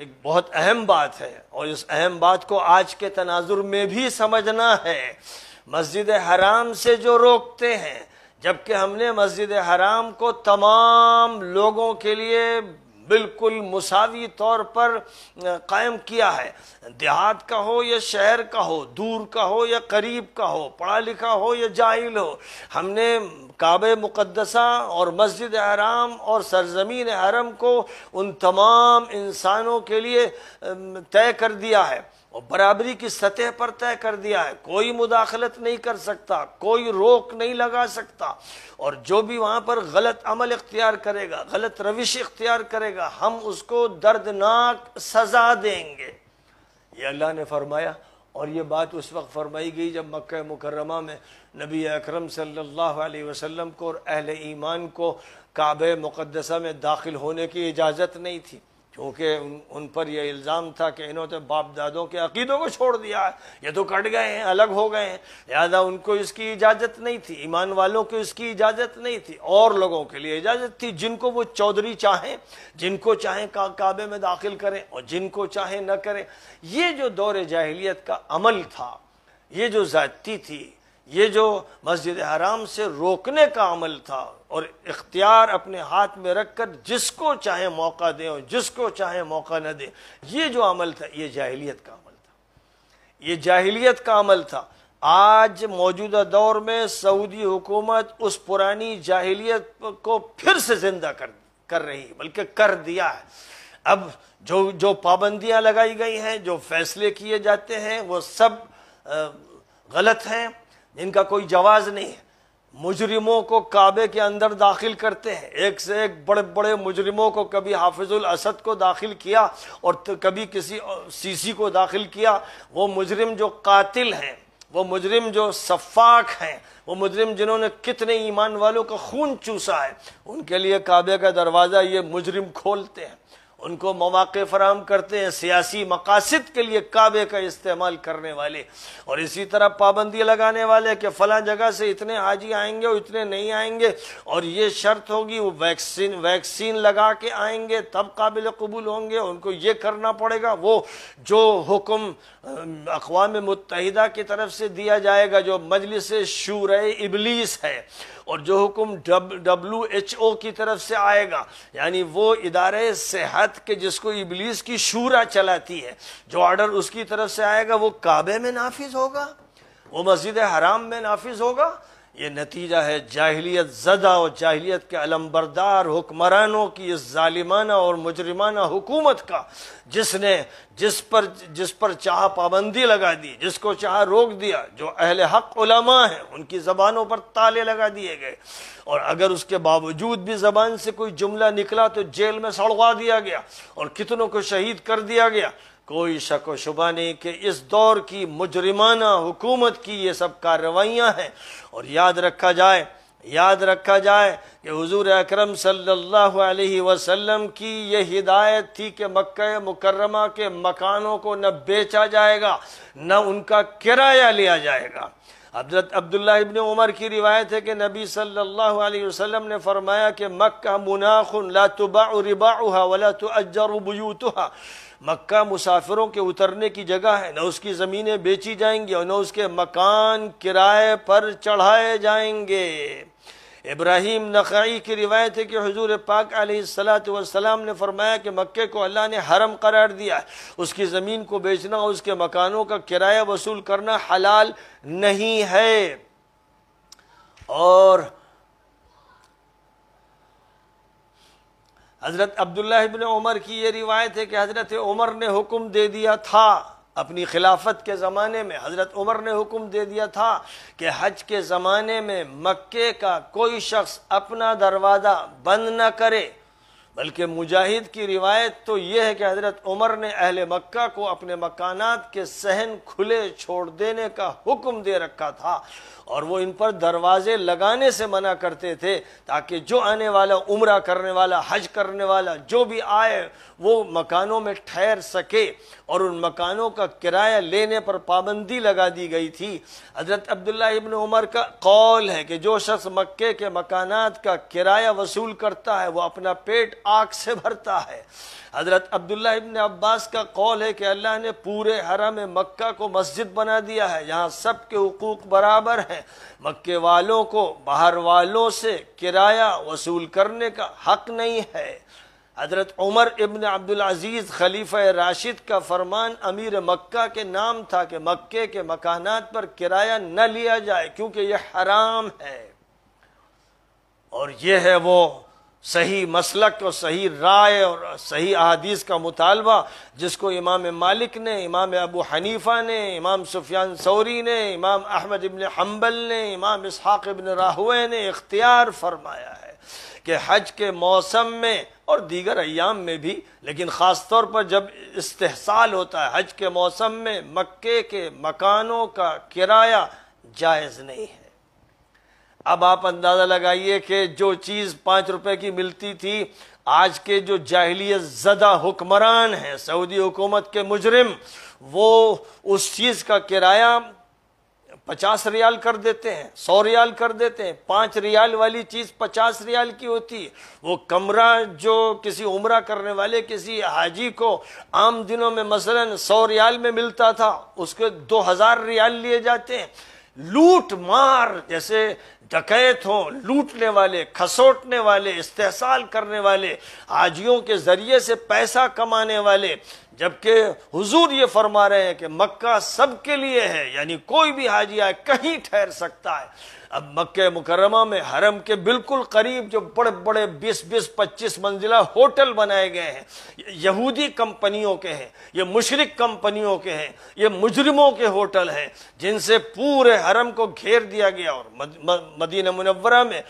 एक बहुत अहम बात है और इस अहम बात को आज के तनाजुर में भी समझना है मस्जिद हराम से जो रोकते हैं जबकि हमने मस्जिद हराम को तमाम लोगों के लिए बिल्कुल मुसावी तौर पर कायम किया है देहात का हो या शहर का हो दूर का हो या करीब का हो पढ़ा लिखा हो या जाहिल हो हमने काब मुकदसा और मस्जिद हराम और सरजमीन हरम को उन तमाम इंसानों के लिए तय कर दिया है और बराबरी की सतह पर तय कर दिया है कोई मुदाखलत नहीं कर सकता कोई रोक नहीं लगा सकता और जो भी वहाँ पर गलत अमल इख्तियार करेगा गलत रविश इख्तियार करेगा हम उसको दर्दनाक सजा देंगे ये अल्लाह ने फरमाया और ये बात उस वक्त फरमाई गई जब मक् मुकरमा में नबी अकरम सल्लल्लाहु अलैहि वसल्लम को और अहल ईमान को काब मुकदसा में दाखिल होने की इजाज़त नहीं थी क्योंकि उन, उन पर यह इल्ज़ाम था कि इन्होंने बाप दादों के अकीदों को छोड़ दिया है ये तो कट गए हैं अलग हो गए हैं लिहाजा उनको इसकी इजाज़त नहीं थी ईमान वालों को इसकी इजाज़त नहीं थी और लोगों के लिए इजाज़त थी जिनको वो चौधरी चाहें जिनको चाहें का, काबे में दाखिल करें और जिनको चाहें न करें ये जो दौर जहलीत का अमल था ये जो ज़्यादती थी ये जो मस्जिद हराम से रोकने का अमल था और इख्तियार अपने हाथ में रख कर जिसको चाहे मौका दें और जिसको चाहे मौका न दें ये जो अमल था ये जाहिलियत का अमल था ये जाहिलियत का अमल था आज मौजूदा दौर में सऊदी हुकूमत उस पुरानी जाहिलियत को फिर से जिंदा कर कर रही है बल्कि कर दिया है अब जो जो पाबंदियां लगाई गई हैं जो फैसले किए जाते हैं वो सब गलत हैं जिनका कोई जवाज नहीं है मुजरिमों को काबे के अंदर दाखिल करते हैं एक से एक बड़े बड़े मुजरिमों को कभी हाफिजुल असद को दाखिल किया और तो कभी किसी सीसी को दाखिल किया वो मुजरिम जो कातिल हैं वो मुजरिम जो शफाक हैं वो मुजरिम जिन्होंने कितने ईमान वालों का खून चूसा है उनके लिए काबे का दरवाज़ा ये मुजरिम खोलते हैं उनको मौाक़े फराम करते हैं सियासी मकासद के लिए काबे का इस्तेमाल करने वाले और इसी तरह पाबंदी लगाने वाले कि फ़लाँ जगह से इतने हाजी आएंगे और इतने नहीं आएंगे और ये शर्त होगी वो वैक्सीन वैक्सीन लगा के आएंगे तब काबिल कबूल होंगे उनको ये करना पड़ेगा वो जो हुक्म अकवा मुतहदा की तरफ से दिया जाएगा जो मजलिस शूर इबलीस है और जो हुक्म डब्ल्यू एच ओ की तरफ से आएगा यानी वो इदारे सेहत के जिसको इबलीस की शूरा चलाती है जो ऑर्डर उसकी तरफ से आएगा वो काबे में नाफिज होगा वो मस्जिद हराम में नाफिज होगा ये नतीजा है जाहलीत ज़दा और जाहलीत के अलम्बरदार हुक्मरानों की इस ालिमाना और मुजरमाना हुकूमत का जिसने जिस पर जिस पर चाह पाबंदी लगा दी जिसको चाह रोक दिया जो अहल हक उलमा हैं उनकी ज़बानों पर ताले लगा दिए गए और अगर उसके बावजूद भी ज़बान से कोई जुमला निकला तो जेल में सड़वा दिया गया और कितनों को शहीद कर दिया गया कोई शक व शुबा नहीं कि इस दौर की मुजरिमाना हुकूमत की ये सब कार्रवाइयाँ हैं और याद रखा जाए याद रखा जाए कि हुजूर अकरम सल्लल्लाहु अलैहि वसल्लम की यह हिदायत थी कि मक्का मुकर्रमा के मकानों को न बेचा जाएगा न उनका किराया लिया जाएगा हजरत अब्दुल्ला इबन उमर की रिवायत है कि नबी सल्लल्लाहु अलैहि वसल्लम ने फरमाया कि मक्का मुनाखुन ला तुबा रिबाहा वला तो अजरबयूतहा मक्का मुसाफिरों के उतरने की जगह है न उसकी ज़मीनें बेची जाएंगी और न उसके मकान किराए पर चढ़ाए जाएंगे इब्राहिम नकई की रिवायत है कि हजूर पाक सलाम ने फरमाया कि मक्के को अल्लाह ने हरम करार दिया उसकी ज़मीन को बेचना और उसके मकानों का किराया वसूल करना हलाल नहीं है और हज़रत अब्दुल्ला उमर की ये रिवायत है कि हज़रत उमर ने हुक्म दे दिया था अपनी खिलाफत के ज़माने में हज़रत उमर ने हुक्म दे दिया था कि हज के ज़माने में मक्के का कोई शख्स अपना दरवाज़ा बंद न करे बल्कि मुजाहिद की रिवायत तो यह है कि हज़रत उमर ने अहल मक्का को अपने मकाना के सहन खुले छोड़ देने का हुक्म दे रखा था और वो इन पर दरवाजे लगाने से मना करते थे ताकि जो आने वाला उम्र करने वाला हज करने वाला जो भी आए वो मकानों में ठहर सके और उन मकानों का किराया लेने पर पाबंदी लगा दी गई थी हज़रत अब्दुल्ला इबन उमर का कौल है कि जो शख्स मक्के के मकानात का किराया वसूल करता है वो अपना पेट आग से भरता है हज़रत अब्दुल्ला इबन अब्बास का कौल है कि अल्लाह ने पूरे हरम मक्का को मस्जिद बना दिया है यहाँ सब के हकूक़ बराबर हैं मक्के वालों को बाहर वालों से किराया वसूल करने का हक नहीं है हज़रत उमर इबन अब्दुलज़ीज़ खलीफ़ राशिद का फरमान अमीर मक्का के नाम था कि मक्के के मकानात पर किराया न लिया जाए क्योंकि यह हराम है और यह है वो सही मसलक और सही राय और सही अदीस का मुतालबा जिसको इमाम मालिक ने इमाम अबू हनीफ़ा ने इमाम सुफियान सौरी ने इमाम अहमद इबन हम्बल ने इमाम इसहाक़ इबन राहुए ने इख्तियार फरमाया है कि हज के मौसम में और दीगर अयाम में भी लेकिन ख़ास तौर पर जब इस्तेसाल होता है हज के मौसम में मक्के के मकानों का किराया जायज़ नहीं है अब आप अंदाज़ा लगाइए कि जो चीज़ पाँच रुपए की मिलती थी आज के जो जाहलीत ज़दा हुक्मरान हैं सऊदी हुकूमत के मुजरम वो उस चीज़ का किराया पचास रियाल कर देते हैं सौ रियाल कर देते हैं पाँच रियाल वाली चीज़ पचास रियाल की होती है वो कमरा जो किसी उम्र करने वाले किसी हाजी को आम दिनों में मसलन सौ रियाल में मिलता था उसके दो हज़ार रियाल लिए जाते हैं लूट मार जैसे डकैत हो लूटने वाले खसोटने वाले इस्तेसाल करने वाले आजियों के ज़रिए से पैसा कमाने वाले जबकि हुजूर ये फरमा रहे हैं कि मक्का सबके लिए है यानी कोई भी हाजी आए कहीं ठहर सकता है अब मक्के मुकरमा में हरम के बिल्कुल करीब जो बड़े बड़े 20 20 25 मंजिला होटल बनाए गए हैं यहूदी कंपनियों के हैं ये मुशरक कंपनियों के हैं ये मुजरिमों के होटल हैं जिनसे पूरे हरम को घेर दिया गया और मदीना मुनवरा में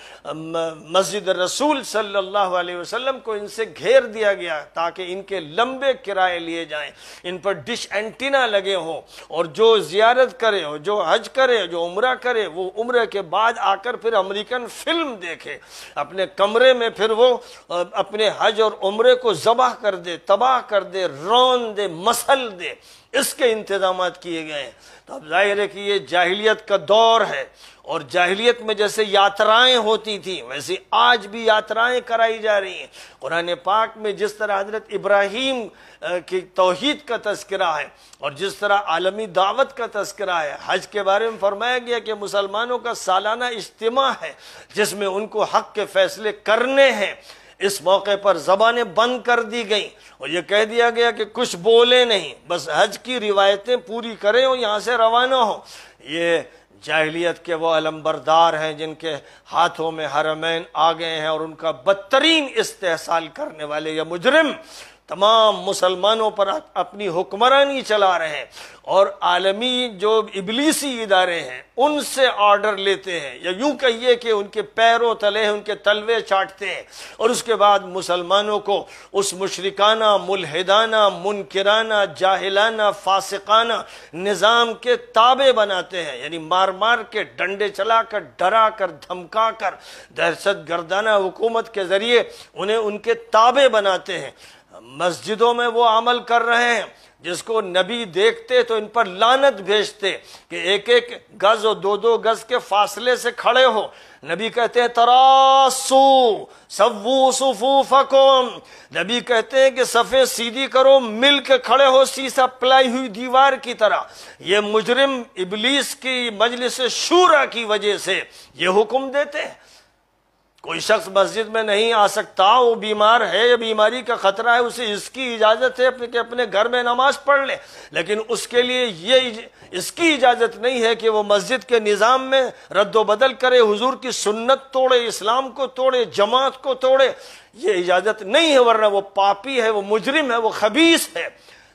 मस्जिद रसूल सल्लल्लाहु अलैहि वसल्लम को इनसे घेर दिया गया ताकि इनके लंबे किराए लिए जाएं इन पर डिश एंटीना लगे हों और जो जियारत करे हो जो हज करे जो उम्र करे वो उम्र के बाद आकर फिर अमेरिकन फिल्म देखे अपने कमरे में फिर वो अपने हज और उम्र को जबाह कर दे तबाह कर दे रौन दे मसल दे इसके इंतजाम किए गए हैं तो अब जाहिर है कि ये जाहिलियत का दौर है और जाहिलियत में जैसे यात्राएं होती थी वैसे आज भी यात्राएं कराई जा रही हैं कुरान पाक में जिस तरह हजरत इब्राहिम की तोहद का तस्करा है और जिस तरह आलमी दावत का तस्करा है हज के बारे में फरमाया गया कि मुसलमानों का सालाना इज्तम है जिसमें उनको हक के फैसले करने हैं इस मौके पर जबानें बंद कर दी गई और ये कह दिया गया कि कुछ बोले नहीं बस हज की रिवायतें पूरी करें और यहाँ से रवाना हो ये जाहलीत के वो अलम्बरदार हैं जिनके हाथों में हरमैन आ गए हैं और उनका बदतरीन इस्तेसाल करने वाले या मुजरिम तमाम मुसलमानों पर अपनी हुक्मरानी चला रहे हैं और आलमी जो इबलीसी इदारे हैं उनसे ऑर्डर लेते हैं या यूं कहिए कि उनके पैरों तले उनके तलवे चाटते हैं और उसके बाद मुसलमानों को उस मुशरिकाना मुलहदाना मुनकराना जाहिलाना फासिकाना निज़ाम के ताबे बनाते हैं यानी मार मार के डंडे चला कर डरा कर धमका कर दहशत गर्दाना हुकूमत के ज़रिए उन्हें उनके ताबे बनाते हैं मस्जिदों में वो अमल कर रहे हैं जिसको नबी देखते तो इन पर लानत भेजते कि एक एक गज और दो दो गज के फासले से खड़े हो नबी कहते हैं तरासू सवू फकोम नबी कहते हैं कि सफ़े सीधी करो मिल के खड़े हो सीसा पलाई हुई दीवार की तरह ये मुजरिम इबलीस की मजलिस शूरा की वजह से ये हुक्म देते हैं कोई शख्स मस्जिद में नहीं आ सकता वो बीमार है या बीमारी का खतरा है उसे इसकी इजाज़त है अपने अपने घर में नमाज पढ़ ले लेकिन उसके लिए ये इसकी इजाज़त नहीं है कि वो मस्जिद के निज़ाम में रद्दबदल करे हुजूर की सुन्नत तोड़े इस्लाम को तोड़े जमात को तोड़े ये इजाज़त नहीं है वरना वो पापी है वो मुजरिम है वो खबीस है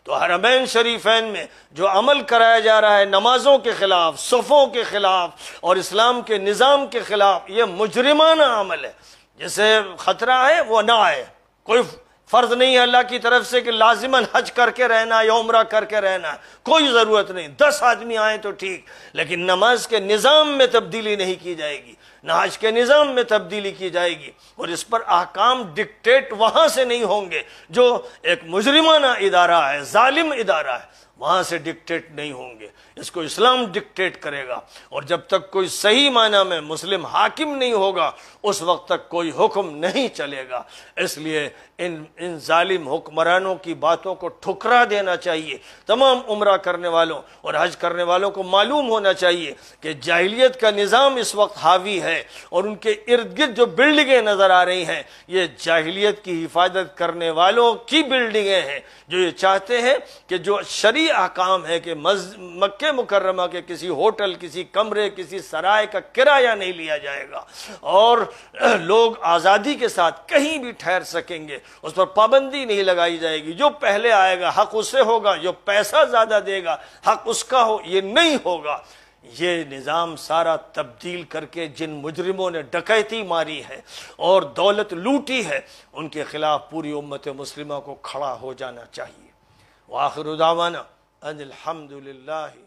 तो हरमैन शरीफ में जो अमल कराया जा रहा है नमाजों के खिलाफ सफ़ों के खिलाफ और इस्लाम के निज़ाम के खिलाफ ये मुजरमाना अमल है जैसे ख़तरा है वह ना आए कोई फ़र्ज नहीं है अल्लाह की तरफ से कि लाजिमन हज करके रहना या उम्र करके रहना कोई ज़रूरत नहीं दस आदमी आए तो ठीक लेकिन नमाज के निज़ाम में तब्दीली नहीं की जाएगी आज के निज़ाम में तब्दीली की जाएगी और इस पर अहकाम डिक्टेट वहाँ से नहीं होंगे जो एक मुजरिमाना इदारा है ालिम इदारा है वहां से डिक्टेट नहीं होंगे इसको इस्लाम डिक्टेट करेगा और जब तक कोई सही माना में मुस्लिम हाकिम नहीं होगा उस वक्त तक कोई हुक्म नहीं चलेगा इसलिए इन इन जालिम हुक्मरानों की बातों को ठुकरा देना चाहिए तमाम उम्र करने वालों और हज करने वालों को मालूम होना चाहिए कि जाहलीत का निज़ाम इस वक्त हावी है और उनके इर्द गिर्द जो बिल्डिंगें नज़र आ रही हैं ये जाहलीत की हिफाजत करने वालों की बिल्डिंगें हैं जो ये चाहते हैं कि जो शरीर वही आकाम है कि मक्के मुकरमा के किसी होटल किसी कमरे किसी सराय का किराया नहीं लिया जाएगा और लोग आज़ादी के साथ कहीं भी ठहर सकेंगे उस पर पाबंदी नहीं लगाई जाएगी जो पहले आएगा हक उससे होगा जो पैसा ज़्यादा देगा हक उसका हो ये नहीं होगा ये निज़ाम सारा तब्दील करके जिन मुजरमों ने डकैती मारी है और दौलत लूटी है उनके खिलाफ पूरी उम्मत मुस्लिमों को खड़ा हो जाना चाहिए वाखिर उदावाना أن الحمد لله